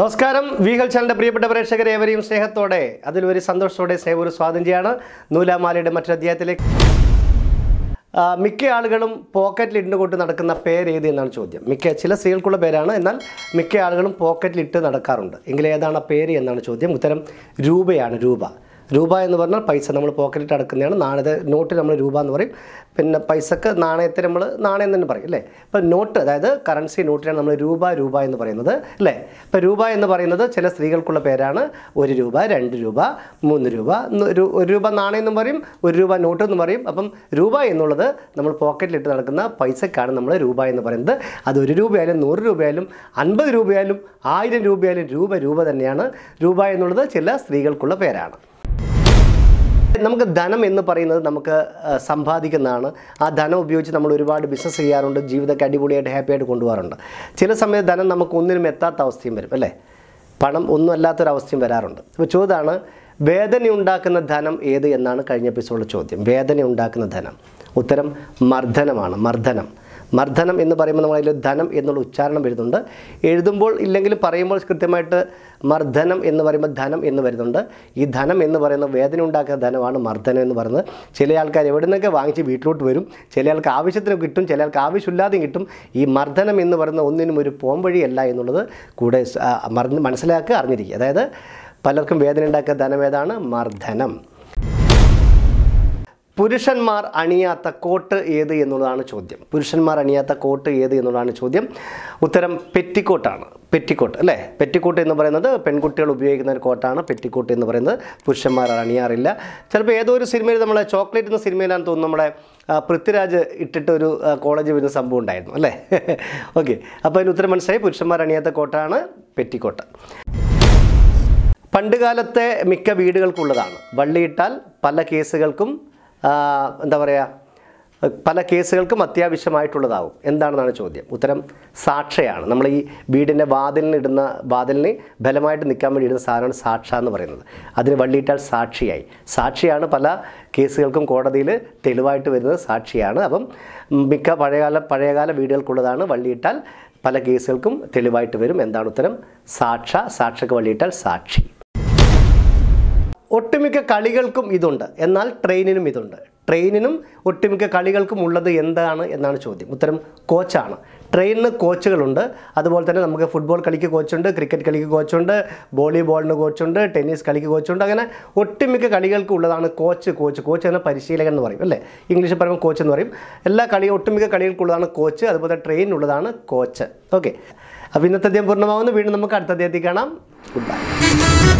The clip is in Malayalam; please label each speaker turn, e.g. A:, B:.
A: നമസ്കാരം വീഹൽ ചാനലിൻ്റെ പ്രിയപ്പെട്ട പ്രേക്ഷകരെ ഏവരെയും സ്നേഹത്തോടെ അതിലൊരു സന്തോഷത്തോടെ സ്നേഹപൂർവ്വം സ്വാതന്ത്ര്യമാണ് നൂലാമാലയുടെ മറ്റൊരധ്യായത്തിലേക്ക് മിക്ക ആളുകളും പോക്കറ്റിൽ കൊണ്ട് നടക്കുന്ന പേരേത് എന്നാണ് ചോദ്യം മിക്ക ചില സ്ത്രീകൾക്കുള്ള പേരാണ് എന്നാൽ മിക്ക ആളുകളും പോക്കറ്റിൽ ഇട്ട് നടക്കാറുണ്ട് എങ്കിലേതാണ് ആ പേര് എന്നാണ് ചോദ്യം ഉത്തരം രൂപയാണ് രൂപ രൂപ എന്ന് പറഞ്ഞാൽ പൈസ നമ്മൾ പോക്കറ്റിൽ അടക്കുന്നതാണ് നാണയത്തെ നോട്ട് നമ്മൾ രൂപ എന്ന് പറയും പിന്നെ പൈസക്ക് നാണയത്തെ നമ്മൾ നാണയം തന്നെ പറയും അല്ലേ ഇപ്പം നോട്ട് അതായത് കറൻസി നോട്ടിനാണ് നമ്മൾ രൂപ രൂപ എന്ന് പറയുന്നത് അല്ലേ ഇപ്പം രൂപ എന്ന് പറയുന്നത് ചില സ്ത്രീകൾക്കുള്ള പേരാണ് ഒരു രൂപ രണ്ട് രൂപ മൂന്ന് രൂപ ഒരു രൂപ നാണയം എന്നും പറയും ഒരു രൂപ നോട്ട് എന്നും പറയും അപ്പം രൂപ എന്നുള്ളത് നമ്മൾ പോക്കറ്റിലിട്ട് നടക്കുന്ന പൈസക്കാണ് നമ്മൾ രൂപ എന്ന് പറയുന്നത് അത് ഒരു രൂപയായാലും നൂറ് രൂപയായാലും അൻപത് രൂപയായാലും ആയിരം രൂപയായാലും രൂപ രൂപ തന്നെയാണ് രൂപ എന്നുള്ളത് ചില സ്ത്രീകൾക്കുള്ള പേരാണ് നമുക്ക് ധനം എന്ന് പറയുന്നത് നമുക്ക് സമ്പാദിക്കുന്നതാണ് ആ ധനം ഉപയോഗിച്ച് നമ്മൾ ഒരുപാട് ബിസിനസ് ചെയ്യാറുണ്ട് ജീവിതമൊക്കെ അടിപൊളിയായിട്ട് ഹാപ്പിയായിട്ട് കൊണ്ടുപോകാറുണ്ട് ചില സമയത്ത് ധനം നമുക്ക് ഒന്നിനും എത്താത്ത അവസ്ഥയും വരും അല്ലേ പണം ഒന്നും അല്ലാത്തൊരവസ്ഥയും വരാറുണ്ട് അപ്പോൾ ചോദാണ് വേദന ഉണ്ടാക്കുന്ന ധനം ഏത് എന്നാണ് കഴിഞ്ഞ എപ്പിസോഡിലെ ചോദ്യം വേദന ഉണ്ടാക്കുന്ന ധനം ഉത്തരം മർദ്ദനമാണ് മർദ്ദനം മർദ്ദനം എന്ന് പറയുമ്പോൾ അതിൽ ധനം എന്നുള്ള ഉച്ചാരണം വരുന്നുണ്ട് എഴുതുമ്പോൾ ഇല്ലെങ്കിലും പറയുമ്പോൾ കൃത്യമായിട്ട് മർദ്ദനം എന്ന് പറയുമ്പോൾ ധനം എന്ന് വരുന്നുണ്ട് ഈ ധനം എന്ന് പറയുന്ന വേദന ഉണ്ടാക്കുന്ന ധനമാണ് മർദ്ദനം എന്ന് പറയുന്നത് ചില ആൾക്കാർ എവിടെ നിന്നൊക്കെ വാങ്ങിച്ച് വീട്ടിലോട്ട് വരും ചില ആൾക്ക് ആവശ്യത്തിന് കിട്ടും ചില ആൾക്ക് ആവശ്യമില്ലാതെ കിട്ടും ഈ മർദ്ദനം എന്ന് പറയുന്ന ഒന്നിനും ഒരു പോംവഴിയല്ല എന്നുള്ളത് കൂടെ മനസ്സിലാക്കുക അറിഞ്ഞിരിക്കുക അതായത് പലർക്കും വേദന ഉണ്ടാക്കുക ധനം ഏതാണ് മർദ്ദനം പുരുഷന്മാർ അണിയാത്ത കോട്ട് ഏത് എന്നുള്ളതാണ് ചോദ്യം പുരുഷന്മാർ അണിയാത്ത കോട്ട് ഏത് എന്നുള്ളതാണ് ചോദ്യം ഉത്തരം പെറ്റിക്കോട്ടാണ് പെറ്റിക്കോട്ട് അല്ലേ പെറ്റിക്കോട്ട് എന്ന് പറയുന്നത് പെൺകുട്ടികൾ ഉപയോഗിക്കുന്ന ഒരു കോട്ടാണ് പെറ്റിക്കോട്ട് എന്ന് പറയുന്നത് പുരുഷന്മാർ അണിയാറില്ല ചിലപ്പോൾ ഏതോ ഒരു സിനിമയിൽ നമ്മളെ ചോക്ലേറ്റ് എന്ന സിനിമയിലാണ് തോന്നുന്നു നമ്മുടെ പൃഥ്വിരാജ് ഇട്ടിട്ട് ഒരു കോളേജ് വരുന്ന സംഭവം ഉണ്ടായിരുന്നു അല്ലേ ഓക്കെ അപ്പോൾ അതിന് ഉത്തരം മനസ്സിലായി പുരുഷന്മാർ അണിയാത്ത കോട്ടാണ് പെറ്റിക്കോട്ട് പണ്ടുകാലത്തെ മിക്ക വീടുകൾക്കുള്ളതാണ് വള്ളിയിട്ടാൽ പല കേസുകൾക്കും എന്താ പറയുക പല കേസുകൾക്കും അത്യാവശ്യമായിട്ടുള്ളതാവും എന്താണെന്നാണ് ചോദ്യം ഉത്തരം സാക്ഷയാണ് നമ്മൾ ഈ വീടിൻ്റെ വാതിലിനിടുന്ന വാതിലിന് ബലമായിട്ട് നിൽക്കാൻ വേണ്ടി ഇടുന്ന സാധനമാണ് സാക്ഷ എന്ന് പറയുന്നത് അതിന് വള്ളിയിട്ടാൽ സാക്ഷിയായി സാക്ഷിയാണ് പല കേസുകൾക്കും കോടതിയിൽ തെളിവായിട്ട് വരുന്നത് സാക്ഷിയാണ് അപ്പം മിക്ക പഴയകാല പഴയകാല വീടുകൾക്കുള്ളതാണ് വള്ളിയിട്ടാൽ പല കേസുകൾക്കും തെളിവായിട്ട് വരും എന്താണ് ഉത്തരം സാക്ഷ സാക്ഷക്ക് വള്ളിയിട്ടാൽ സാക്ഷി ഒട്ടുമിക്ക കളികൾക്കും ഇതുണ്ട് എന്നാൽ ട്രെയിനിനും ഇതുണ്ട് ട്രെയിനിനും ഒട്ടുമിക്ക കളികൾക്കും ഉള്ളത് എന്താണ് എന്നാണ് ചോദ്യം ഉത്തരം കോച്ചാണ് ട്രെയിനിന് കോച്ചുകളുണ്ട് അതുപോലെ തന്നെ നമുക്ക് ഫുട്ബോൾ കളിക്ക് കോച്ചുണ്ട് ക്രിക്കറ്റ് കളിക്ക് കോച്ചുണ്ട് വോളിബോളിന് കോച്ചുണ്ട് ടെന്നീസ് കളിക്ക് കോച്ചുണ്ട് അങ്ങനെ ഒട്ടുമിക്ക കളികൾക്ക് ഉള്ളതാണ് കോച്ച് കോച്ച് കോച്ച് എന്ന പരിശീലകൻ എന്ന് പറയും അല്ലേ ഇംഗ്ലീഷിൽ പറയുമ്പോൾ കോച്ച് എന്ന് പറയും എല്ലാ കളി ഒട്ടുമിക്ക കളികൾക്കുള്ളതാണ് കോച്ച് അതുപോലെ ട്രെയിനുള്ളതാണ് കോച്ച് ഓക്കെ അപ്പോൾ ഇന്നത്തെ അദ്ദേഹം പൂർണ്ണമാകുന്നു വീണ്ടും നമുക്ക് അടുത്ത അദ്ദേഹത്തിൽ കാണാം ഗുഡ് ബൈ